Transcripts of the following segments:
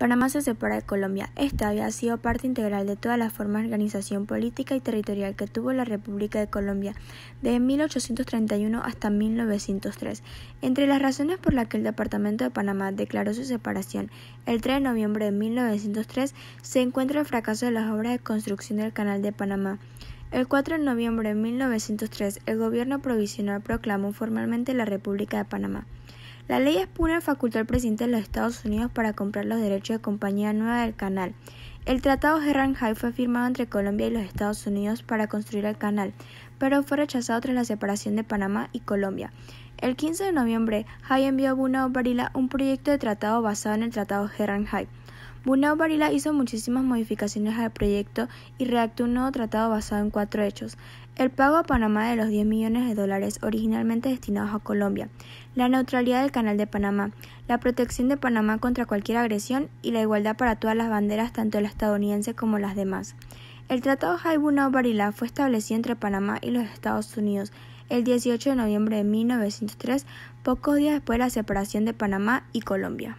Panamá se separa de Colombia. Esta había sido parte integral de toda la forma de organización política y territorial que tuvo la República de Colombia de 1831 hasta 1903. Entre las razones por las que el Departamento de Panamá declaró su separación el 3 de noviembre de 1903 se encuentra el fracaso de las obras de construcción del Canal de Panamá. El 4 de noviembre de 1903, el gobierno provisional proclamó formalmente la República de Panamá. La ley Spooner facultó al presidente de los Estados Unidos para comprar los derechos de compañía nueva del canal. El tratado herran hay fue firmado entre Colombia y los Estados Unidos para construir el canal, pero fue rechazado tras la separación de Panamá y Colombia. El 15 de noviembre, Hay envió a Buna Barilla un proyecto de tratado basado en el tratado herran Bunau hizo muchísimas modificaciones al proyecto y redactó un nuevo tratado basado en cuatro hechos. El pago a Panamá de los 10 millones de dólares originalmente destinados a Colombia, la neutralidad del Canal de Panamá, la protección de Panamá contra cualquier agresión y la igualdad para todas las banderas, tanto la estadounidense como las demás. El Tratado Jai-Bunau barila fue establecido entre Panamá y los Estados Unidos el 18 de noviembre de 1903, pocos días después de la separación de Panamá y Colombia.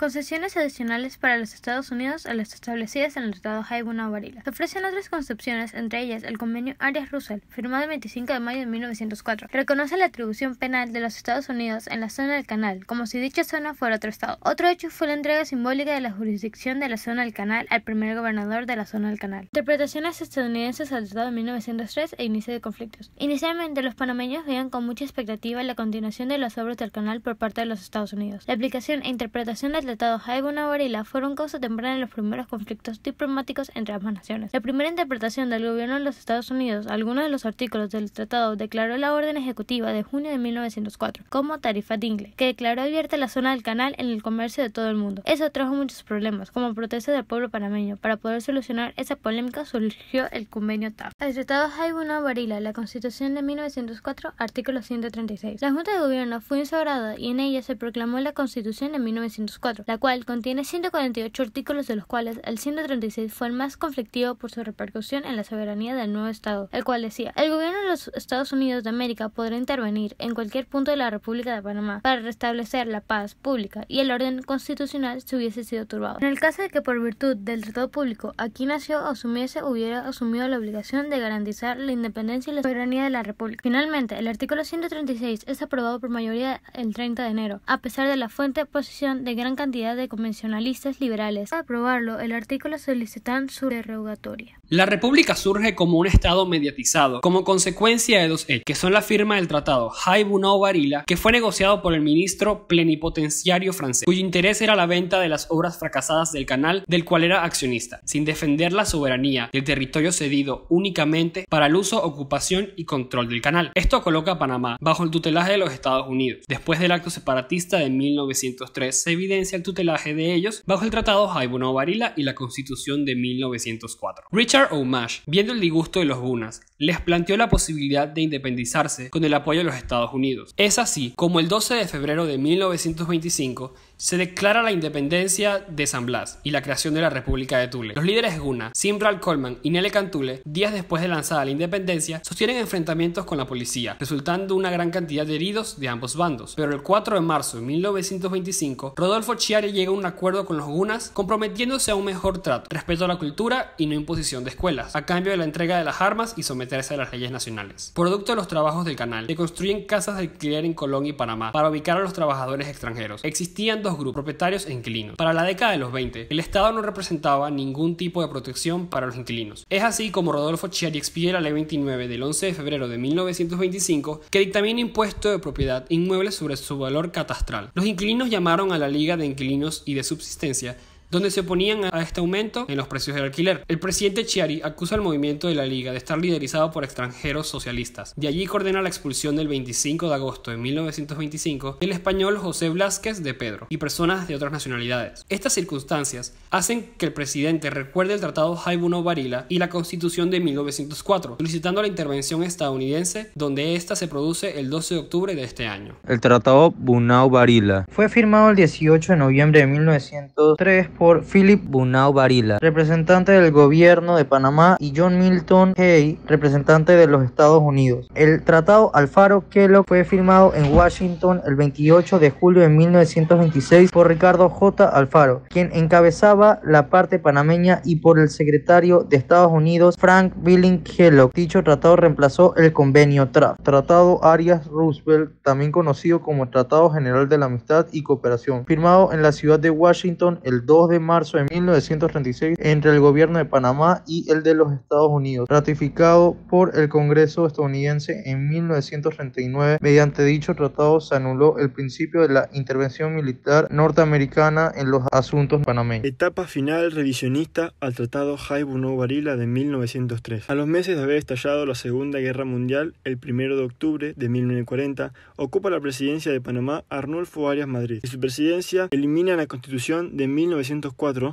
Concesiones adicionales para los Estados Unidos a las establecidas en el Tratado Haiguna-Varila. Se ofrecen otras concepciones, entre ellas el Convenio Arias-Russell, firmado el 25 de mayo de 1904. Reconoce la atribución penal de los Estados Unidos en la zona del canal, como si dicha zona fuera otro estado. Otro hecho fue la entrega simbólica de la jurisdicción de la zona del canal al primer gobernador de la zona del canal. Interpretaciones estadounidenses al Tratado de 1903 e inicio de conflictos. Inicialmente, los panameños veían con mucha expectativa la continuación de las obras del canal por parte de los Estados Unidos. La aplicación e interpretación tratados a Egon fueron causa temprana en los primeros conflictos diplomáticos entre ambas naciones. La primera interpretación del gobierno de los Estados Unidos, algunos de los artículos del tratado declaró la orden ejecutiva de junio de 1904 como tarifa Dingle, que declaró abierta la zona del canal en el comercio de todo el mundo. Eso trajo muchos problemas, como protesta del pueblo panameño. Para poder solucionar esa polémica surgió el convenio TAP. El tratado la Constitución de 1904, artículo 136. La Junta de Gobierno fue instaurada y en ella se proclamó la Constitución de 1904 la cual contiene 148 artículos de los cuales el 136 fue el más conflictivo por su repercusión en la soberanía del nuevo Estado, el cual decía, el gobierno los Estados Unidos de América podrá intervenir en cualquier punto de la República de Panamá para restablecer la paz pública y el orden constitucional si hubiese sido turbado. En el caso de que por virtud del Tratado Público aquí nació o asumiese hubiera asumido la obligación de garantizar la independencia y la soberanía de la República. Finalmente, el artículo 136 es aprobado por mayoría el 30 de enero, a pesar de la fuente posición de gran cantidad de convencionalistas liberales. Para aprobarlo, el artículo solicitan su derogatoria. La República surge como un Estado mediatizado, como consecuencia consecuencia de dos hechos, que son la firma del tratado Haibuno Varila, que fue negociado por el ministro plenipotenciario francés, cuyo interés era la venta de las obras fracasadas del canal del cual era accionista, sin defender la soberanía del territorio cedido únicamente para el uso, ocupación y control del canal. Esto coloca a Panamá bajo el tutelaje de los Estados Unidos. Después del acto separatista de 1903 se evidencia el tutelaje de ellos bajo el tratado Haibuno Varila y la constitución de 1904. Richard O'Mash, viendo el disgusto de los Gunas, les planteó la posibilidad de independizarse con el apoyo de los Estados Unidos. Es así como el 12 de febrero de 1925 se declara la independencia de San Blas y la creación de la República de Tule. Los líderes Guna, Simbral Coleman y Nele Cantule, días después de lanzada la independencia, sostienen enfrentamientos con la policía, resultando una gran cantidad de heridos de ambos bandos. Pero el 4 de marzo de 1925, Rodolfo Chiari llega a un acuerdo con los Gunas, comprometiéndose a un mejor trato, respeto a la cultura y no imposición de escuelas, a cambio de la entrega de las armas y someterse a las leyes nacionales. Producto de los trabajos del canal, se construyen casas de alquiler en Colón y Panamá para ubicar a los trabajadores extranjeros. Existían dos grupos, propietarios e inquilinos. Para la década de los 20, el Estado no representaba ningún tipo de protección para los inquilinos. Es así como Rodolfo Chiari expide la Ley 29 del 11 de febrero de 1925 que dictamina impuesto de propiedad inmueble sobre su valor catastral. Los inquilinos llamaron a la Liga de Inquilinos y de Subsistencia donde se oponían a este aumento en los precios del alquiler. El presidente Chiari acusa al movimiento de la Liga de estar liderizado por extranjeros socialistas. De allí coordena la expulsión del 25 de agosto de 1925 del español José Blázquez de Pedro y personas de otras nacionalidades. Estas circunstancias hacen que el presidente recuerde el Tratado Jaibuno Varila y la Constitución de 1904, solicitando la intervención estadounidense, donde ésta se produce el 12 de octubre de este año. El Tratado Bunau Varila fue firmado el 18 de noviembre de 1903 por Philip Bunau Varila, representante del gobierno de Panamá, y John Milton Hay, representante de los Estados Unidos. El tratado Alfaro-Kellogg fue firmado en Washington el 28 de julio de 1926 por Ricardo J. Alfaro, quien encabezaba la parte panameña y por el secretario de Estados Unidos Frank Billing Kellogg. Dicho tratado reemplazó el convenio TRAP, Tratado Arias Roosevelt, también conocido como Tratado General de la Amistad y Cooperación, firmado en la ciudad de Washington el 2 de marzo de 1936 entre el gobierno de Panamá y el de los Estados Unidos, ratificado por el Congreso estadounidense en 1939. Mediante dicho tratado se anuló el principio de la intervención militar norteamericana en los asuntos panameños. Etapa final revisionista al Tratado Jaibuno Varila de 1903. A los meses de haber estallado la Segunda Guerra Mundial, el 1 de octubre de 1940, ocupa la presidencia de Panamá Arnulfo Arias Madrid. y su presidencia elimina la Constitución de 19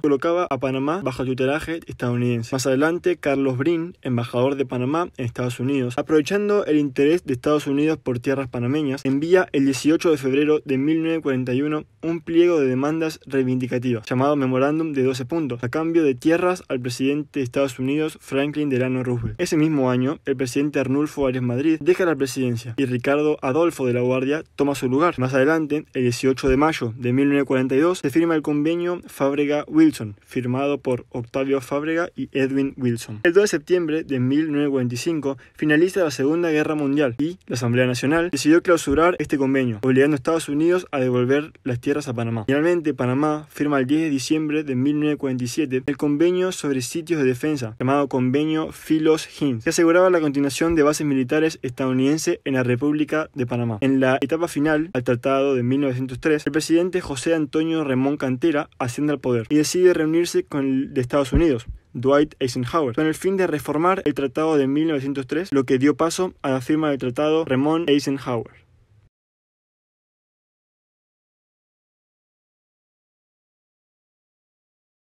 colocaba a Panamá bajo tutelaje estadounidense. Más adelante, Carlos Brin, embajador de Panamá en Estados Unidos, aprovechando el interés de Estados Unidos por tierras panameñas, envía el 18 de febrero de 1941 un pliego de demandas reivindicativas llamado Memorándum de 12 puntos a cambio de tierras al presidente de Estados Unidos Franklin Delano Roosevelt. Ese mismo año, el presidente Arnulfo Arias Madrid deja la presidencia y Ricardo Adolfo de la Guardia toma su lugar. Más adelante, el 18 de mayo de 1942, se firma el convenio Wilson, firmado por Octavio Fábrega y Edwin Wilson. El 2 de septiembre de 1945 finaliza la Segunda Guerra Mundial y la Asamblea Nacional decidió clausurar este convenio, obligando a Estados Unidos a devolver las tierras a Panamá. Finalmente, Panamá firma el 10 de diciembre de 1947 el convenio sobre sitios de defensa, llamado Convenio filos Hins, que aseguraba la continuación de bases militares estadounidenses en la República de Panamá. En la etapa final, al Tratado de 1903, el presidente José Antonio Ramón Cantera asciende al y decide reunirse con el de Estados Unidos, Dwight Eisenhower, con el fin de reformar el Tratado de 1903, lo que dio paso a la firma del Tratado Ramón eisenhower